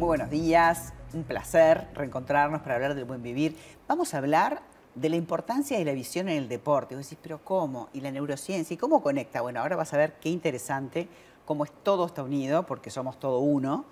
Muy buenos días, un placer reencontrarnos para hablar del buen vivir. Vamos a hablar de la importancia de la visión en el deporte. Vos decís, pero ¿cómo? ¿Y la neurociencia? ¿Y cómo conecta? Bueno, ahora vas a ver qué interesante, cómo es todo está unido, porque somos todo uno.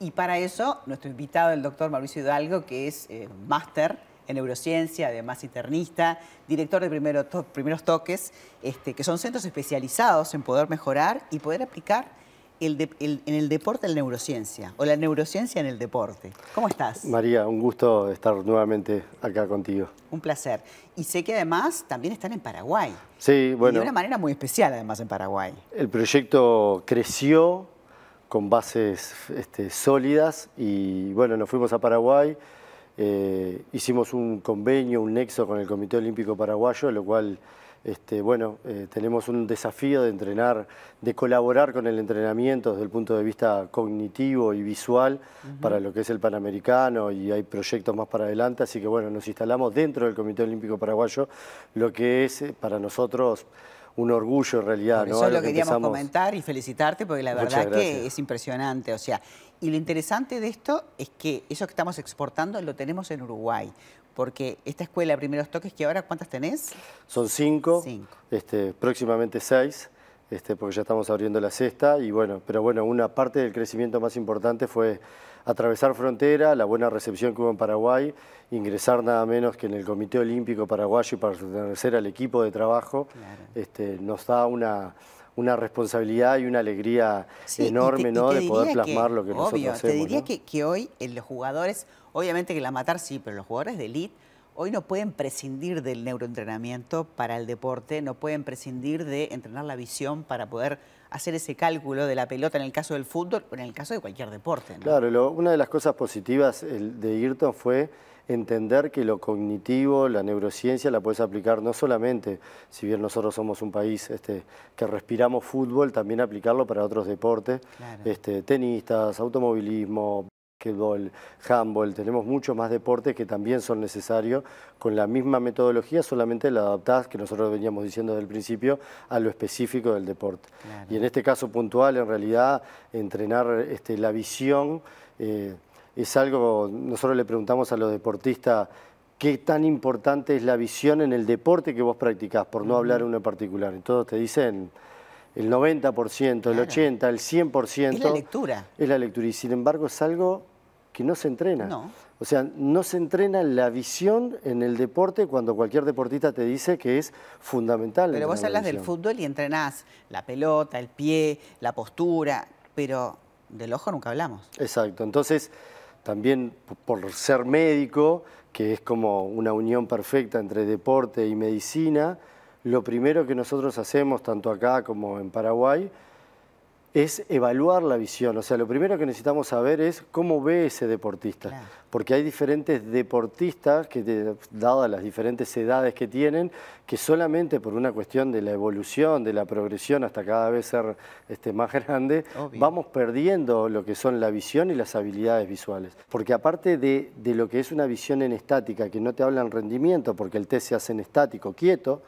Y para eso, nuestro invitado, el doctor Mauricio Hidalgo, que es eh, máster en neurociencia, además internista, director de primeros toques, este, que son centros especializados en poder mejorar y poder aplicar en el deporte la neurociencia o la neurociencia en el deporte. ¿Cómo estás? María, un gusto estar nuevamente acá contigo. Un placer. Y sé que además también están en Paraguay. Sí, bueno. de una manera muy especial además en Paraguay. El proyecto creció con bases este, sólidas y bueno, nos fuimos a Paraguay. Eh, hicimos un convenio, un nexo con el Comité Olímpico Paraguayo, lo cual este, bueno, eh, tenemos un desafío de entrenar, de colaborar con el entrenamiento desde el punto de vista cognitivo y visual para lo que es el Panamericano y hay proyectos más para adelante, así que bueno, nos instalamos dentro del Comité Olímpico Paraguayo, lo que es eh, para nosotros un orgullo en realidad. eso lo, queríamos comentar y felicitarte porque la verdad que es impresionante. O sea, y lo interesante de esto es que eso que estamos exportando lo tenemos en Uruguay porque esta escuela primeros toques que ahora, ¿cuántas tenés? Son cinco, Este, próximamente seis, este, porque ya estamos abriendo la sexta, y bueno, pero bueno, una parte del crecimiento más importante fue atravesar frontera, la buena recepción que hubo en Paraguay, ingresar nada menos que en el Comité Olímpico Paraguayo y pertenecer al equipo de trabajo, este, nos da una, una responsabilidad y una alegría enorme de poder plasmar lo que nosotros hacemos. Te diría que, que, hoy eh, los jugadores Obviamente que la matar sí, pero los jugadores de elite hoy no pueden prescindir del neuroentrenamiento para el deporte, no pueden prescindir de entrenar la visión para poder hacer ese cálculo de la pelota en el caso del fútbol o en el caso de cualquier deporte. Claro, una de las cosas positivas de Ayrton fue entender que lo cognitivo, la neurociencia la puedes aplicar no solamente, si bien nosotros somos un país este, que respiramos fútbol, también aplicarlo para otros deportes, este, tenistas, automovilismo, básquetbol, handball, tenemos muchos más deportes que también son necesarios con la misma metodología, solamente la adaptás, que nosotros veníamos diciendo desde el principio, a lo específico del deporte. Y en este caso puntual, en realidad, entrenar este, la visión eh, es algo, nosotros le preguntamos a los deportistas, qué tan importante es la visión en el deporte que vos practicás, por no hablar uno en particular. todos te dicen el 90%, el 80%, el 100%. Es la lectura. Es la lectura. Y sin embargo es algo que no se entrena. O sea, no se entrena la visión en el deporte cuando cualquier deportista te dice que es fundamental. Pero vos hablas del fútbol y entrenás la pelota, el pie, la postura, pero del ojo nunca hablamos. Exacto, entonces también por ser médico, que es como una unión perfecta entre deporte y medicina, lo primero que nosotros hacemos, tanto acá como en Paraguay, es evaluar la visión. O sea, lo primero que necesitamos saber es cómo ve ese deportista. Porque hay diferentes deportistas, que, dadas las diferentes edades que tienen, que solamente por una cuestión de la evolución, de la progresión hasta cada vez ser este, más grande, vamos perdiendo lo que son la visión y las habilidades visuales. Porque aparte de, de lo que es una visión en estática, que no te habla en rendimiento, porque el test se hace en estático, quieto,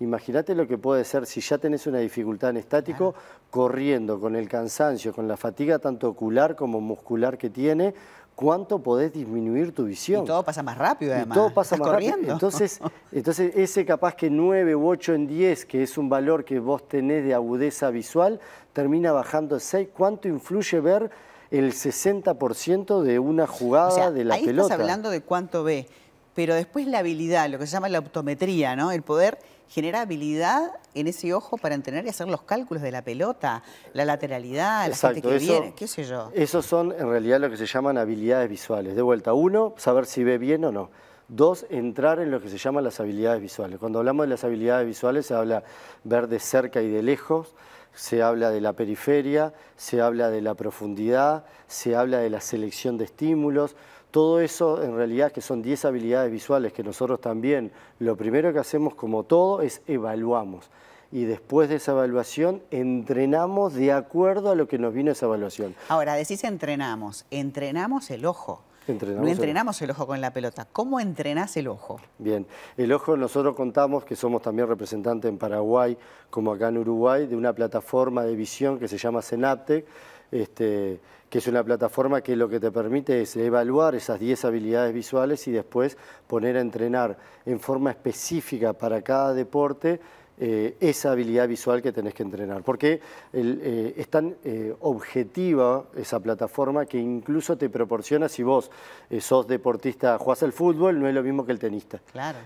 Imagínate lo que puede ser si ya tenés una dificultad en estático, corriendo con el cansancio, con la fatiga tanto ocular como muscular que tiene, cuánto podés disminuir tu visión. todo pasa más rápido, además. todo pasa más corriendo. rápido. Entonces, entonces, ese capaz que 9 u 8 en 10, que es un valor que vos tenés de agudeza visual, termina bajando a 6. ¿Cuánto influye ver el 60% de una jugada de la ahí Estás hablando de cuánto ve, pero después la habilidad, lo que se llama la optometría, ¿no? El poder genera habilidad en ese ojo para entrenar y hacer los cálculos de la pelota, la lateralidad, la gente que viene, qué sé yo. Esos son en realidad lo que se llaman habilidades visuales. De vuelta, uno, saber si ve bien o no. Dos, entrar en lo que se llaman las habilidades visuales. Cuando hablamos de las habilidades visuales se habla ver de cerca y de lejos, se habla de la periferia, se habla de la profundidad, se habla de la selección de estímulos. Todo eso en realidad que son 10 habilidades visuales que nosotros también lo primero que hacemos como todo es evaluamos y después de esa evaluación entrenamos de acuerdo a lo que nos vino esa evaluación. Ahora, decís entrenamos, entrenamos el ojo. Entrenamos no entrenamos el... ojo con la pelota. ¿Cómo entrenás el ojo? Bien, el ojo nosotros contamos que somos también representantes en Paraguay, como acá en Uruguay, de una plataforma de visión que se llama Senaptec, este, que es una plataforma que lo que te permite es evaluar esas 10 habilidades visuales y después poner a entrenar en forma específica para cada deporte eh, esa habilidad visual que tenés que entrenar, porque eh, es tan eh, objetiva esa plataforma que incluso te proporciona si vos sos deportista, jugás al fútbol, no es lo mismo que el tenista.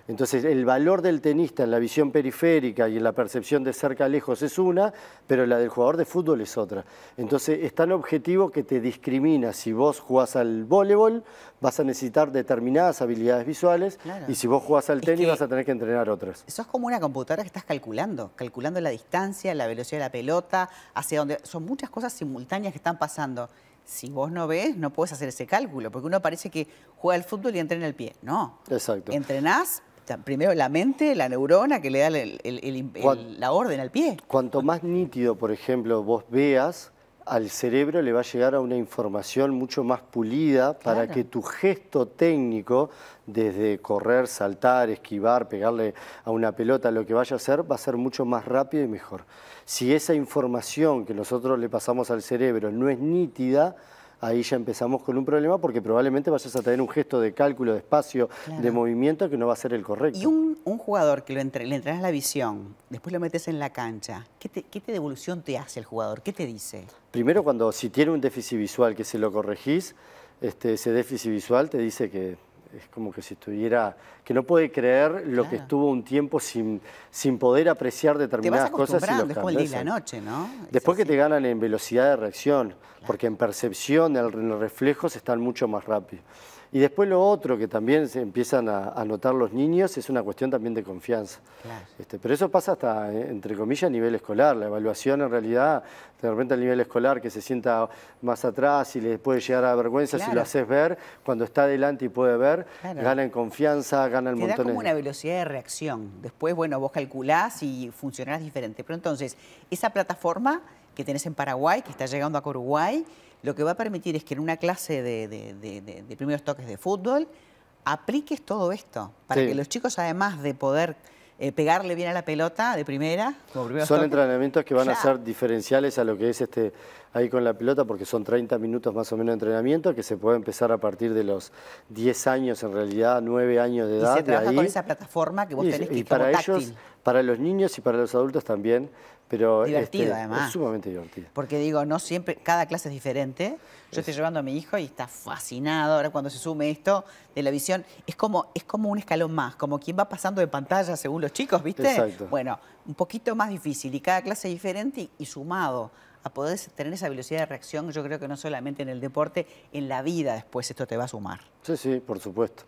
Entonces, el valor del tenista en la visión periférica y en la percepción de cerca a lejos es una, pero la del jugador de fútbol es otra. Entonces, es tan objetivo que te discrimina. Si vos jugás al voleibol, vas a necesitar determinadas habilidades visuales, y si vos jugás al tenis, vas a tener que entrenar otras. Eso es como una computadora que estás calculando calculando, calculando la distancia, la velocidad de la pelota, hacia dónde. Son muchas cosas simultáneas que están pasando. Si vos no ves, no puedes hacer ese cálculo, porque uno parece que juega al fútbol y entrena el pie. No. Exacto. Entrenás primero la mente, la neurona que le da la orden al pie. Cuanto más nítido, por ejemplo, vos veas, al cerebro le va a llegar a una información mucho más pulida para que tu gesto técnico, desde correr, saltar, esquivar, pegarle a una pelota, lo que vaya a hacer, va a ser mucho más rápido y mejor. Si esa información que nosotros le pasamos al cerebro no es nítida, ahí ya empezamos con un problema porque probablemente vayas a tener un gesto de cálculo, de espacio, de movimiento que no va a ser el correcto. Y un, jugador que lo le entras la visión, después lo metes en la cancha, ¿qué, te, devolución te hace el jugador? ¿Qué te dice? Primero cuando si tiene un déficit visual que se lo corregís, este, ese déficit visual te dice que es como que si estuviera, que no puede creer lo que estuvo un tiempo sin, sin poder apreciar determinadas cosas. después después que te ganan en velocidad de reacción, porque en percepción, en reflejos están mucho más rápidos. Y después lo otro que también se empiezan a, notar los niños es una cuestión también de confianza. Este, pero eso pasa hasta, eh, entre comillas, a nivel escolar. La evaluación en realidad, de repente al nivel escolar, que se sienta más atrás y le puede llegar a vergüenza si lo haces ver, cuando está adelante y puede ver, gana en confianza, gana en montones. Es como una velocidad de reacción. Después, bueno, vos calculás y funcionarás diferente. Pero entonces, esa plataforma que tenés en Paraguay, que está llegando a Uruguay, lo que va a permitir es que en una clase de, primeros toques de fútbol apliques todo esto, para que los chicos, además de poder eh, pegarle bien a la pelota de primera, Son entrenamientos que van a ser diferenciales a lo que es este ahí con la pelota, porque son 30 minutos más o menos de entrenamiento, que se puede empezar a partir de los 10 años, en realidad 9 años de edad. Y se trabaja con esa plataforma que vos tenés que para ellos, para los niños y para los adultos también, pero este, además. Es sumamente divertido. Porque digo, no siempre, cada clase es diferente. Yo estoy llevando a mi hijo y está fascinado ahora cuando se sume esto de la visión. Es como, es como un escalón más, como quien va pasando de pantalla según los chicos, ¿viste? Exacto. Bueno, un poquito más difícil y cada clase es diferente y sumado a poder tener esa velocidad de reacción, yo creo que no solamente en el deporte, en la vida después esto te va a sumar. Sí, sí, por supuesto.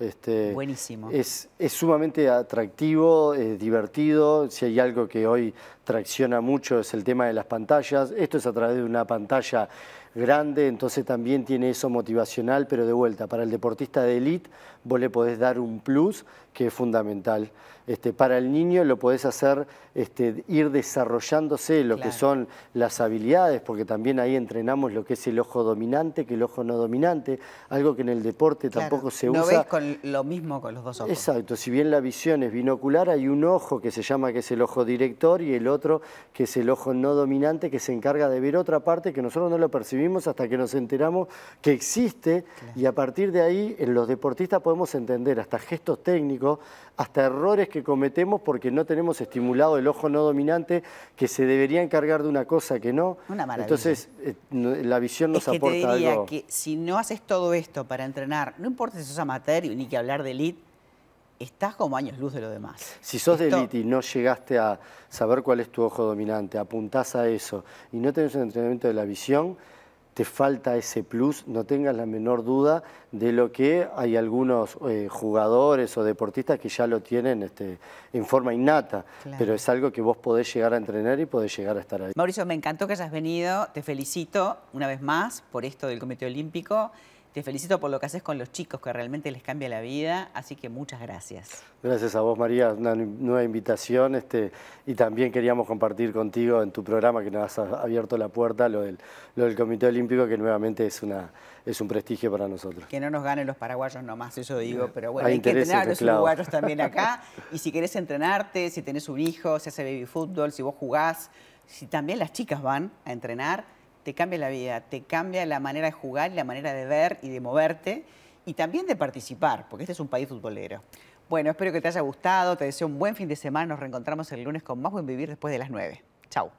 Este, Buenísimo. Es, es, sumamente atractivo, es divertido. Si hay algo que hoy tracciona mucho es el tema de las pantallas. Esto es a través de una pantalla grande, entonces también tiene eso motivacional, pero de vuelta, para el deportista de elite vos le podés dar un plus que es fundamental. Este, para el niño lo podés hacer este, ir desarrollándose lo que son las habilidades, porque también ahí entrenamos lo que es el ojo dominante, que el ojo no dominante, algo que en el deporte tampoco se usa. No ves con lo mismo con los dos ojos. Exacto, si bien la visión es binocular, hay un ojo que se llama que es el ojo director y el otro que es el ojo no dominante que se encarga de ver otra parte que nosotros no lo percibimos hasta que nos enteramos que existe y a partir de ahí en los deportistas podemos entender hasta gestos técnicos, hasta errores que cometemos porque no tenemos estimulado el ojo no dominante que se debería encargar de una cosa que no. Entonces, eh, la visión nos es que aporta diría que si no haces todo esto para entrenar, no importa si sos amateur ni que hablar de elite, estás como años luz de lo demás. Si sos de elite y no llegaste a saber cuál es tu ojo dominante, apuntás a eso y no tenés un entrenamiento de la visión, te falta ese plus, no tengas la menor duda de lo que hay algunos eh, jugadores o deportistas que ya lo tienen este, en forma innata, pero es algo que vos podés llegar a entrenar y podés llegar a estar ahí. Mauricio, me encantó que hayas venido, te felicito una vez más por esto del Comité Olímpico. Te felicito por lo que haces con los chicos, que realmente les cambia la vida, así que muchas gracias. Gracias a vos, María, una nueva invitación este, y también queríamos compartir contigo en tu programa que nos has abierto la puerta lo del, lo del Comité Olímpico, que nuevamente es, una, es un prestigio para nosotros. Que no nos ganen los paraguayos nomás, eso digo, pero bueno, hay, que entrenar a los paraguayos también acá. y si querés entrenarte, si tenés un hijo, si hace baby fútbol, si vos jugás, si también las chicas van a entrenar, te cambia la vida, te cambia la manera de jugar, la manera de ver y de moverte y también de participar, porque este es un país futbolero. Bueno, espero que te haya gustado, te deseo un buen fin de semana, nos reencontramos el lunes con más Buen Vivir después de las 9. Chao.